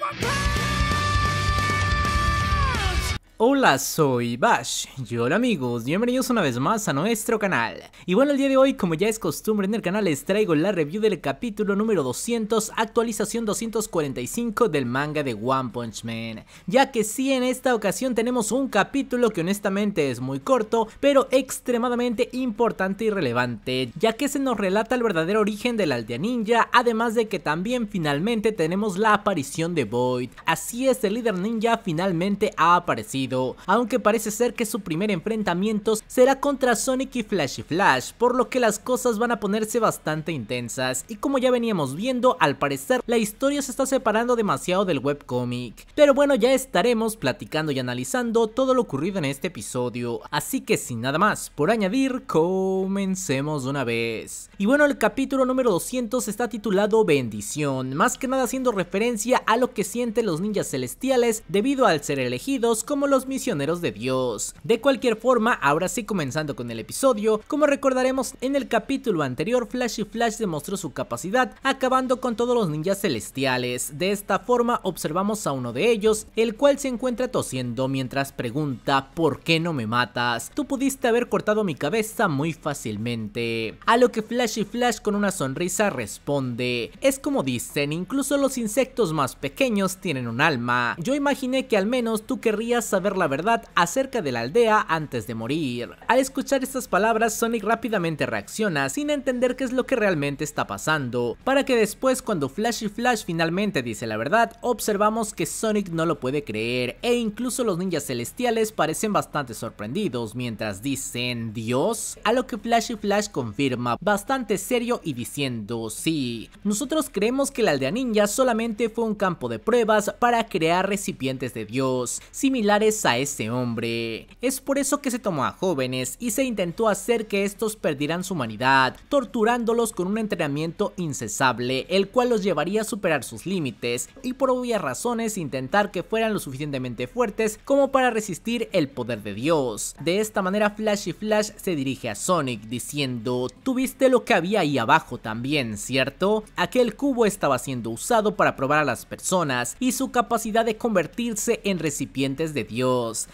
my power. Hola, soy Bash. Y hola amigos, bienvenidos una vez más a nuestro canal. Y bueno, el día de hoy, como ya es costumbre en el canal, les traigo la review del capítulo número 200, actualización 245 del manga de One Punch Man. Ya que sí, en esta ocasión tenemos un capítulo que honestamente es muy corto, pero extremadamente importante y relevante, ya que se nos relata el verdadero origen de la aldea ninja, además de que también finalmente tenemos la aparición de Void. Así es, el líder ninja finalmente ha aparecido aunque parece ser que su primer enfrentamiento será contra Sonic y Flash Flash, por lo que las cosas van a ponerse bastante intensas y como ya veníamos viendo, al parecer la historia se está separando demasiado del webcomic. Pero bueno, ya estaremos platicando y analizando todo lo ocurrido en este episodio, así que sin nada más por añadir, comencemos una vez. Y bueno, el capítulo número 200 está titulado Bendición, más que nada haciendo referencia a lo que sienten los ninjas celestiales debido al ser elegidos como los misioneros de Dios. De cualquier forma, ahora sí comenzando con el episodio, como recordaremos en el capítulo anterior, Flash y Flash demostró su capacidad acabando con todos los ninjas celestiales. De esta forma observamos a uno de ellos, el cual se encuentra tosiendo mientras pregunta ¿por qué no me matas? Tú pudiste haber cortado mi cabeza muy fácilmente. A lo que Flash y Flash con una sonrisa responde, es como dicen, incluso los insectos más pequeños tienen un alma. Yo imaginé que al menos tú querrías saber la verdad acerca de la aldea antes de morir. Al escuchar estas palabras, Sonic rápidamente reacciona sin entender qué es lo que realmente está pasando, para que después cuando Flash y Flash finalmente dice la verdad, observamos que Sonic no lo puede creer e incluso los ninjas celestiales parecen bastante sorprendidos mientras dicen Dios, a lo que Flash y Flash confirma bastante serio y diciendo sí, nosotros creemos que la aldea ninja solamente fue un campo de pruebas para crear recipientes de Dios, similares a ese hombre. Es por eso que se tomó a jóvenes y se intentó hacer que estos perdieran su humanidad, torturándolos con un entrenamiento incesable, el cual los llevaría a superar sus límites y por obvias razones intentar que fueran lo suficientemente fuertes como para resistir el poder de Dios. De esta manera Flash y Flash se dirige a Sonic diciendo, tuviste lo que había ahí abajo también, ¿cierto? Aquel cubo estaba siendo usado para probar a las personas y su capacidad de convertirse en recipientes de Dios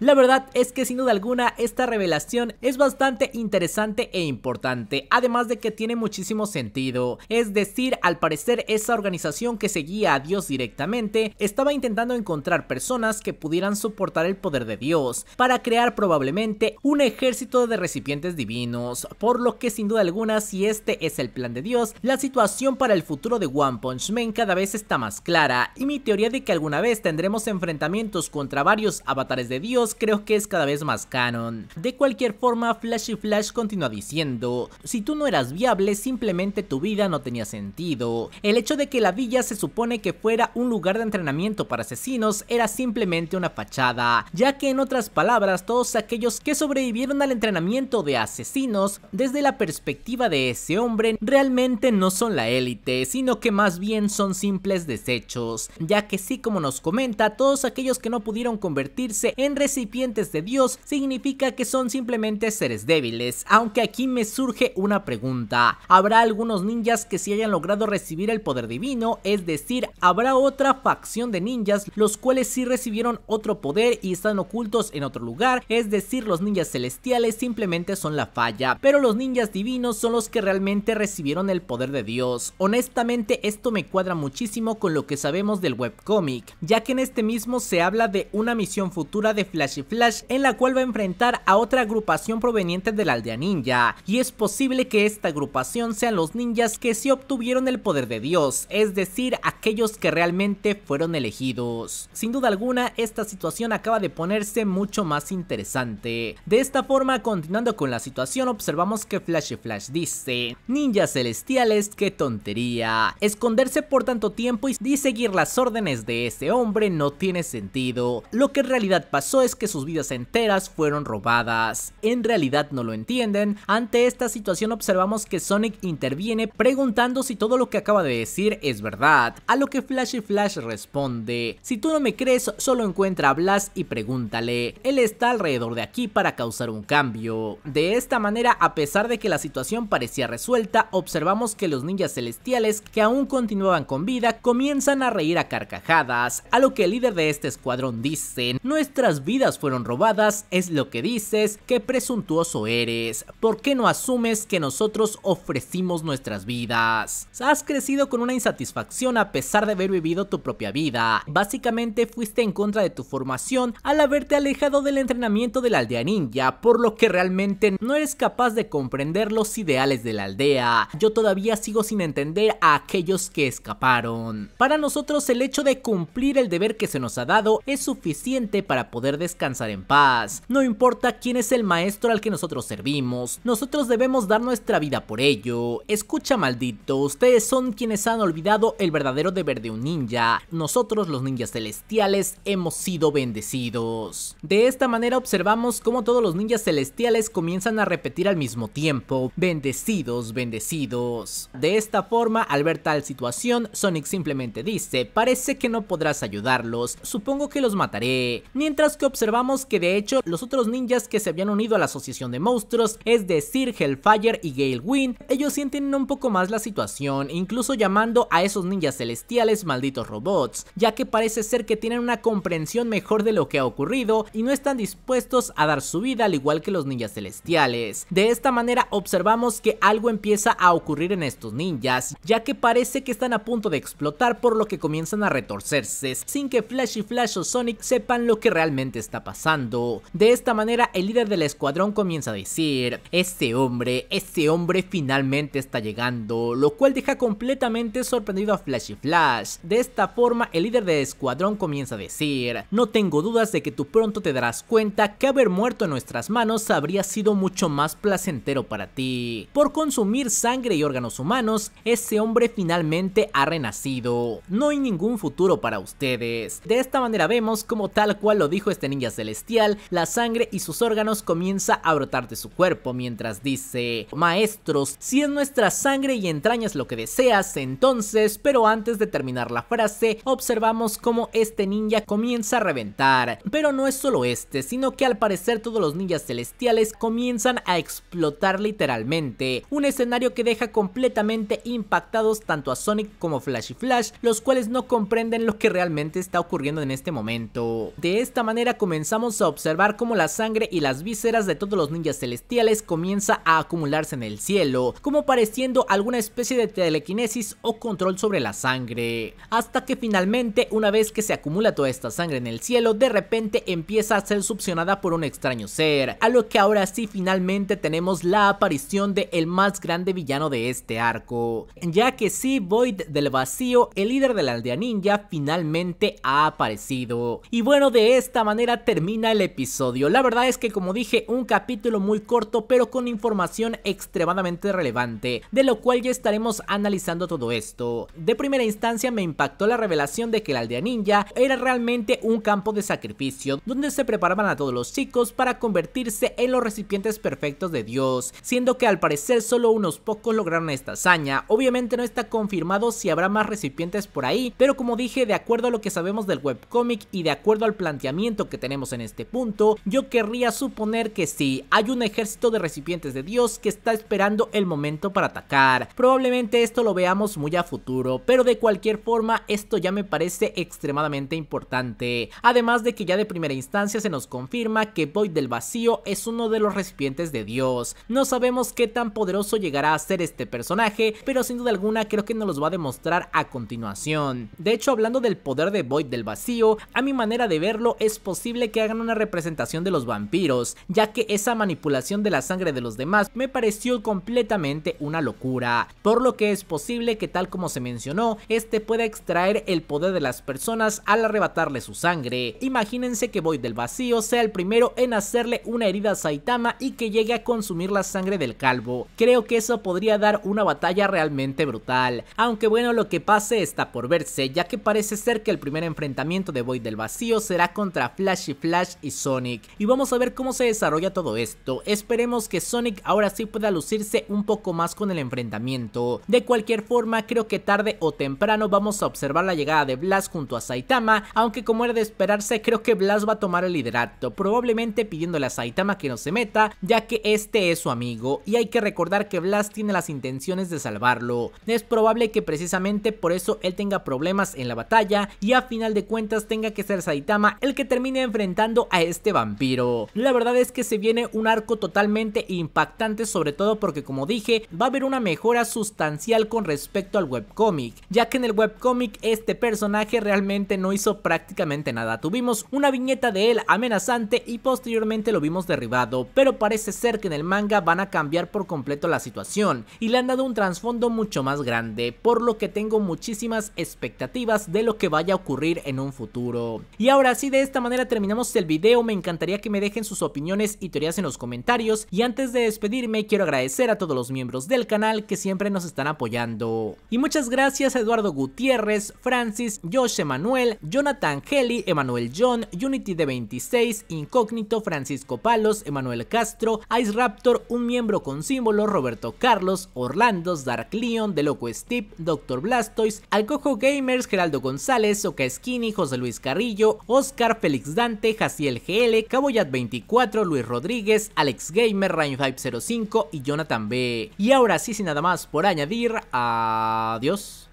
la verdad es que sin duda alguna esta revelación es bastante interesante e importante, además de que tiene muchísimo sentido. Es decir, al parecer esa organización que seguía a Dios directamente estaba intentando encontrar personas que pudieran soportar el poder de Dios para crear probablemente un ejército de recipientes divinos, por lo que sin duda alguna si este es el plan de Dios, la situación para el futuro de One Punch Man cada vez está más clara y mi teoría de que alguna vez tendremos enfrentamientos contra varios avatares de Dios creo que es cada vez más canon. De cualquier forma, Flashy Flash continúa diciendo, si tú no eras viable, simplemente tu vida no tenía sentido. El hecho de que la villa se supone que fuera un lugar de entrenamiento para asesinos era simplemente una fachada, ya que en otras palabras, todos aquellos que sobrevivieron al entrenamiento de asesinos, desde la perspectiva de ese hombre, realmente no son la élite, sino que más bien son simples desechos, ya que sí como nos comenta, todos aquellos que no pudieron convertirse en recipientes de Dios significa que son simplemente seres débiles, aunque aquí me surge una pregunta. ¿Habrá algunos ninjas que si hayan logrado recibir el poder divino? Es decir, ¿habrá otra facción de ninjas los cuales sí recibieron otro poder y están ocultos en otro lugar? Es decir, los ninjas celestiales simplemente son la falla, pero los ninjas divinos son los que realmente recibieron el poder de Dios. Honestamente, esto me cuadra muchísimo con lo que sabemos del webcomic, ya que en este mismo se habla de una misión futura de Flash y Flash en la cual va a enfrentar a otra agrupación proveniente de la aldea ninja y es posible que esta agrupación sean los ninjas que si obtuvieron el poder de Dios, es decir, aquellos que realmente fueron elegidos. Sin duda alguna, esta situación acaba de ponerse mucho más interesante. De esta forma, continuando con la situación, observamos que Flash y Flash dice, ninjas celestiales, qué tontería. Esconderse por tanto tiempo y seguir las órdenes de ese hombre no tiene sentido. Lo que en realidad pasó es que sus vidas enteras fueron robadas. En realidad no lo entienden. Ante esta situación observamos que Sonic interviene preguntando si todo lo que acaba de decir es verdad. A lo que Flashy Flash responde, si tú no me crees solo encuentra a Blas y pregúntale. Él está alrededor de aquí para causar un cambio. De esta manera, a pesar de que la situación parecía resuelta, observamos que los ninjas celestiales que aún continuaban con vida comienzan a reír a carcajadas, a lo que el líder de este escuadrón dice, no es nuestras vidas fueron robadas es lo que dices, qué presuntuoso eres, ¿por qué no asumes que nosotros ofrecimos nuestras vidas? Has crecido con una insatisfacción a pesar de haber vivido tu propia vida, básicamente fuiste en contra de tu formación al haberte alejado del entrenamiento de la aldea ninja, por lo que realmente no eres capaz de comprender los ideales de la aldea, yo todavía sigo sin entender a aquellos que escaparon. Para nosotros el hecho de cumplir el deber que se nos ha dado es suficiente para poder descansar en paz. No importa quién es el maestro al que nosotros servimos, nosotros debemos dar nuestra vida por ello. Escucha maldito, ustedes son quienes han olvidado el verdadero deber de un ninja. Nosotros los ninjas celestiales hemos sido bendecidos. De esta manera observamos cómo todos los ninjas celestiales comienzan a repetir al mismo tiempo, bendecidos, bendecidos. De esta forma, al ver tal situación, Sonic simplemente dice, parece que no podrás ayudarlos, supongo que los mataré mientras que observamos que de hecho los otros ninjas que se habían unido a la asociación de monstruos, es decir Hellfire y Gale Wind, ellos sienten un poco más la situación, incluso llamando a esos ninjas celestiales malditos robots, ya que parece ser que tienen una comprensión mejor de lo que ha ocurrido y no están dispuestos a dar su vida al igual que los ninjas celestiales. De esta manera observamos que algo empieza a ocurrir en estos ninjas, ya que parece que están a punto de explotar por lo que comienzan a retorcerse, sin que Flash y Flash o Sonic sepan lo que realmente está pasando. De esta manera, el líder del escuadrón comienza a decir, este hombre, este hombre finalmente está llegando, lo cual deja completamente sorprendido a Flash y Flash. De esta forma, el líder del escuadrón comienza a decir, no tengo dudas de que tú pronto te darás cuenta que haber muerto en nuestras manos habría sido mucho más placentero para ti. Por consumir sangre y órganos humanos, ese hombre finalmente ha renacido. No hay ningún futuro para ustedes. De esta manera vemos como tal cual lo dijo este ninja celestial, la sangre y sus órganos comienza a brotar de su cuerpo mientras dice, maestros, si es nuestra sangre y entrañas lo que deseas, entonces, pero antes de terminar la frase, observamos cómo este ninja comienza a reventar, pero no es solo este, sino que al parecer todos los ninjas celestiales comienzan a explotar literalmente, un escenario que deja completamente impactados tanto a Sonic como Flash y Flash, los cuales no comprenden lo que realmente está ocurriendo en este momento. De esta manera comenzamos a observar cómo la sangre y las vísceras de todos los ninjas celestiales comienza a acumularse en el cielo, como pareciendo alguna especie de telequinesis o control sobre la sangre. Hasta que finalmente, una vez que se acumula toda esta sangre en el cielo, de repente empieza a ser succionada por un extraño ser, a lo que ahora sí finalmente tenemos la aparición de el más grande villano de este arco, ya que si Void del Vacío, el líder de la aldea ninja, finalmente ha aparecido. Y bueno, de esta manera termina el episodio. La verdad es que como dije, un capítulo muy corto pero con información extremadamente relevante, de lo cual ya estaremos analizando todo esto. De primera instancia me impactó la revelación de que la aldea ninja era realmente un campo de sacrificio, donde se preparaban a todos los chicos para convertirse en los recipientes perfectos de Dios, siendo que al parecer solo unos pocos lograron esta hazaña. Obviamente no está confirmado si habrá más recipientes por ahí, pero como dije, de acuerdo a lo que sabemos del webcomic y de acuerdo al planteamiento que tenemos en este punto, yo querría suponer que sí, hay un ejército de recipientes de Dios que está esperando el momento para atacar. Probablemente esto lo veamos muy a futuro, pero de cualquier forma esto ya me parece extremadamente importante. Además de que ya de primera instancia se nos confirma que Void del Vacío es uno de los recipientes de Dios. No sabemos qué tan poderoso llegará a ser este personaje, pero sin duda alguna creo que nos los va a demostrar a continuación. De hecho, hablando del poder de Void del Vacío, a mi manera de verlo, es posible que hagan una representación de los vampiros, ya que esa manipulación de la sangre de los demás me pareció completamente una locura, por lo que es posible que tal como se mencionó, este pueda extraer el poder de las personas al arrebatarle su sangre. Imagínense que Void del Vacío sea el primero en hacerle una herida a Saitama y que llegue a consumir la sangre del calvo. Creo que eso podría dar una batalla realmente brutal, aunque bueno lo que pase está por verse, ya que parece ser que el primer enfrentamiento de Void del Vacío será con contra y Flash y Sonic. Y vamos a ver cómo se desarrolla todo esto. Esperemos que Sonic ahora sí pueda lucirse un poco más con el enfrentamiento. De cualquier forma, creo que tarde o temprano vamos a observar la llegada de Blast... junto a Saitama, aunque como era de esperarse, creo que Blast va a tomar el liderato, probablemente pidiéndole a Saitama que no se meta, ya que este es su amigo, y hay que recordar que Blast tiene las intenciones de salvarlo. Es probable que precisamente por eso él tenga problemas en la batalla, y a final de cuentas tenga que ser Saitama el que que termine enfrentando a este vampiro. La verdad es que se viene un arco totalmente impactante, sobre todo porque como dije, va a haber una mejora sustancial con respecto al webcomic, ya que en el webcomic este personaje realmente no hizo prácticamente nada. Tuvimos una viñeta de él amenazante y posteriormente lo vimos derribado, pero parece ser que en el manga van a cambiar por completo la situación y le han dado un trasfondo mucho más grande, por lo que tengo muchísimas expectativas de lo que vaya a ocurrir en un futuro. Y ahora sí, de esta manera terminamos el video, me encantaría que me dejen sus opiniones y teorías en los comentarios y antes de despedirme quiero agradecer a todos los miembros del canal que siempre nos están apoyando. Y muchas gracias Eduardo Gutiérrez, Francis, Josh Emanuel, Jonathan Heli, Emanuel John, Unity de 26, Incógnito, Francisco Palos, Emanuel Castro, Ice Raptor, un miembro con símbolo, Roberto Carlos, Orlando, Dark Leon, The Loco Steve, Dr. Blastoise, Alcojo Gamers, Geraldo González, Oka Skinny, José Luis Carrillo, Oscar Félix Dante, Jaciel GL, Caboyat24, Luis Rodríguez, Alex Gamer, rain 05 y Jonathan B. Y ahora sí, sin nada más por añadir, adiós.